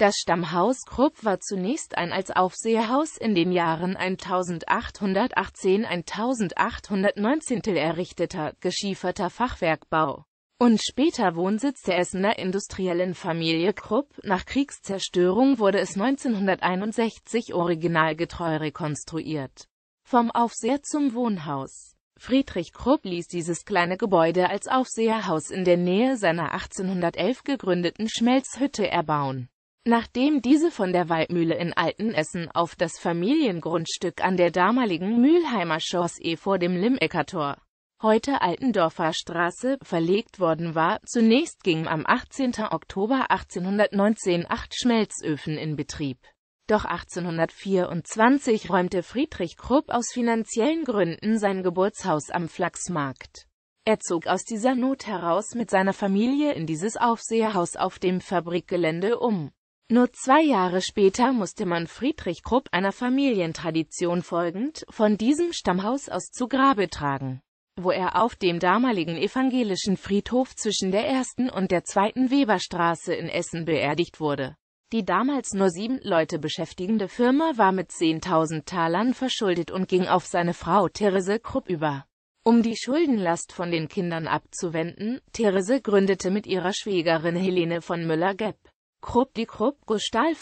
Das Stammhaus Krupp war zunächst ein als Aufseherhaus in den Jahren 1818-1819 errichteter, geschieferter Fachwerkbau und später Wohnsitz der Essener industriellen Familie Krupp. Nach Kriegszerstörung wurde es 1961 originalgetreu rekonstruiert. Vom Aufseher zum Wohnhaus. Friedrich Krupp ließ dieses kleine Gebäude als Aufseherhaus in der Nähe seiner 1811 gegründeten Schmelzhütte erbauen. Nachdem diese von der Waldmühle in Altenessen auf das Familiengrundstück an der damaligen Mühlheimer Chaussee vor dem Limmecker Tor, heute Altendorfer Straße, verlegt worden war, zunächst gingen am 18. Oktober 1819 acht Schmelzöfen in Betrieb. Doch 1824 räumte Friedrich Krupp aus finanziellen Gründen sein Geburtshaus am Flachsmarkt. Er zog aus dieser Not heraus mit seiner Familie in dieses Aufseherhaus auf dem Fabrikgelände um. Nur zwei Jahre später musste man Friedrich Krupp einer Familientradition folgend von diesem Stammhaus aus zu Grabe tragen, wo er auf dem damaligen evangelischen Friedhof zwischen der ersten und der zweiten Weberstraße in Essen beerdigt wurde. Die damals nur sieben Leute beschäftigende Firma war mit 10.000 Talern verschuldet und ging auf seine Frau Therese Krupp über. Um die Schuldenlast von den Kindern abzuwenden, Therese gründete mit ihrer Schwägerin Helene von Müller-Gepp Krupp Die krupp gustahl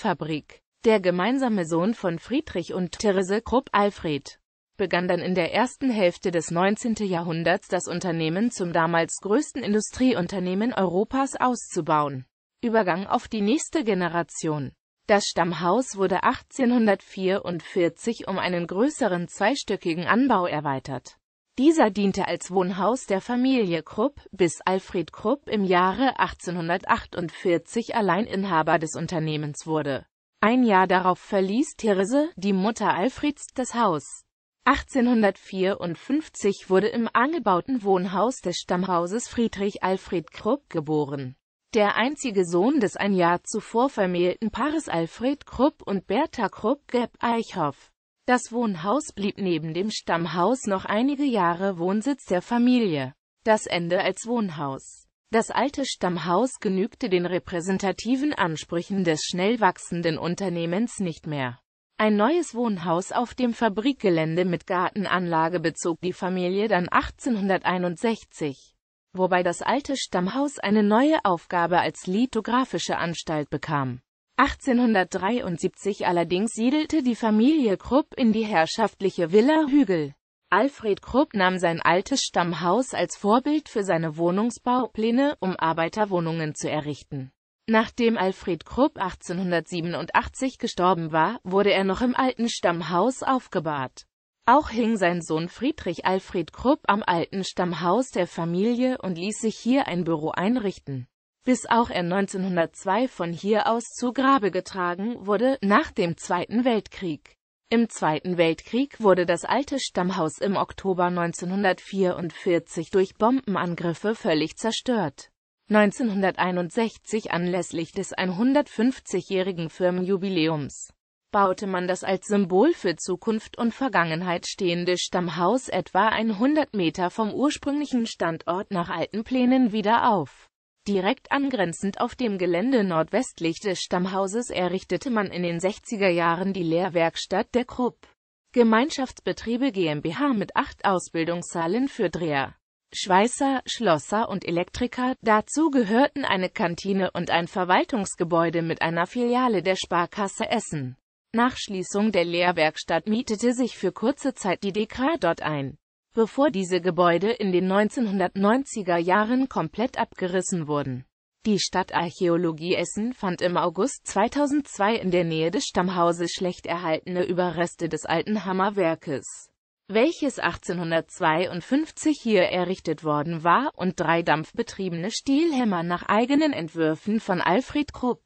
der gemeinsame Sohn von Friedrich und Therese Krupp Alfred, begann dann in der ersten Hälfte des 19. Jahrhunderts das Unternehmen zum damals größten Industrieunternehmen Europas auszubauen. Übergang auf die nächste Generation das Stammhaus wurde 1844 um einen größeren zweistöckigen Anbau erweitert dieser diente als Wohnhaus der Familie Krupp, bis Alfred Krupp im Jahre 1848 Alleininhaber des Unternehmens wurde. Ein Jahr darauf verließ Therese, die Mutter Alfreds, das Haus. 1854 wurde im angebauten Wohnhaus des Stammhauses Friedrich Alfred Krupp geboren. Der einzige Sohn des ein Jahr zuvor vermählten Paares Alfred Krupp und Bertha Krupp geb Eichhoff. Das Wohnhaus blieb neben dem Stammhaus noch einige Jahre Wohnsitz der Familie. Das Ende als Wohnhaus. Das alte Stammhaus genügte den repräsentativen Ansprüchen des schnell wachsenden Unternehmens nicht mehr. Ein neues Wohnhaus auf dem Fabrikgelände mit Gartenanlage bezog die Familie dann 1861, wobei das alte Stammhaus eine neue Aufgabe als lithografische Anstalt bekam. 1873 allerdings siedelte die Familie Krupp in die herrschaftliche Villa Hügel. Alfred Krupp nahm sein altes Stammhaus als Vorbild für seine Wohnungsbaupläne, um Arbeiterwohnungen zu errichten. Nachdem Alfred Krupp 1887 gestorben war, wurde er noch im alten Stammhaus aufgebahrt. Auch hing sein Sohn Friedrich Alfred Krupp am alten Stammhaus der Familie und ließ sich hier ein Büro einrichten bis auch er 1902 von hier aus zu Grabe getragen wurde, nach dem Zweiten Weltkrieg. Im Zweiten Weltkrieg wurde das alte Stammhaus im Oktober 1944 durch Bombenangriffe völlig zerstört. 1961 anlässlich des 150-jährigen Firmenjubiläums baute man das als Symbol für Zukunft und Vergangenheit stehende Stammhaus etwa 100 Meter vom ursprünglichen Standort nach alten Plänen wieder auf. Direkt angrenzend auf dem Gelände nordwestlich des Stammhauses errichtete man in den 60er Jahren die Lehrwerkstatt der Krupp Gemeinschaftsbetriebe GmbH mit acht Ausbildungssaalen für Dreher, Schweißer, Schlosser und Elektriker, dazu gehörten eine Kantine und ein Verwaltungsgebäude mit einer Filiale der Sparkasse Essen. Nach Schließung der Lehrwerkstatt mietete sich für kurze Zeit die DK dort ein bevor diese Gebäude in den 1990er Jahren komplett abgerissen wurden. Die Stadtarchäologie Essen fand im August 2002 in der Nähe des Stammhauses schlecht erhaltene Überreste des alten Hammerwerkes, welches 1852 hier errichtet worden war, und drei dampfbetriebene Stielhämmer nach eigenen Entwürfen von Alfred Krupp.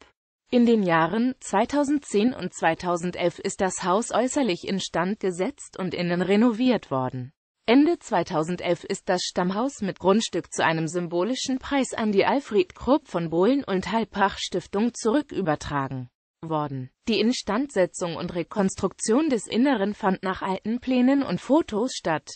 In den Jahren 2010 und 2011 ist das Haus äußerlich instand gesetzt und innen renoviert worden. Ende 2011 ist das Stammhaus mit Grundstück zu einem symbolischen Preis an die Alfred Krupp von Bohlen und Halbach Stiftung zurückübertragen worden. Die Instandsetzung und Rekonstruktion des Inneren fand nach alten Plänen und Fotos statt.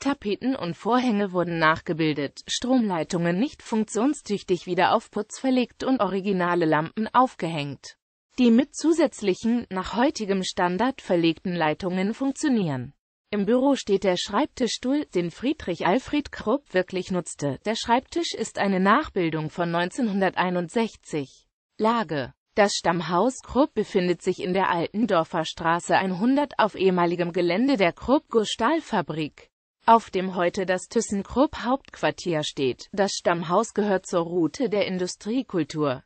Tapeten und Vorhänge wurden nachgebildet, Stromleitungen nicht funktionstüchtig wieder auf Putz verlegt und originale Lampen aufgehängt. Die mit zusätzlichen, nach heutigem Standard verlegten Leitungen funktionieren im Büro steht der Schreibtischstuhl, den Friedrich Alfred Krupp wirklich nutzte. Der Schreibtisch ist eine Nachbildung von 1961. Lage Das Stammhaus Krupp befindet sich in der Altendorfer Straße 100 auf ehemaligem Gelände der krupp gustahlfabrik auf dem heute das thyssen krupp hauptquartier steht. Das Stammhaus gehört zur Route der Industriekultur.